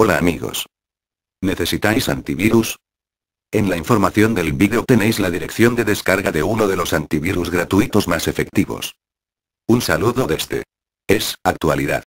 Hola amigos. ¿Necesitáis antivirus? En la información del vídeo tenéis la dirección de descarga de uno de los antivirus gratuitos más efectivos. Un saludo de este. Es actualidad.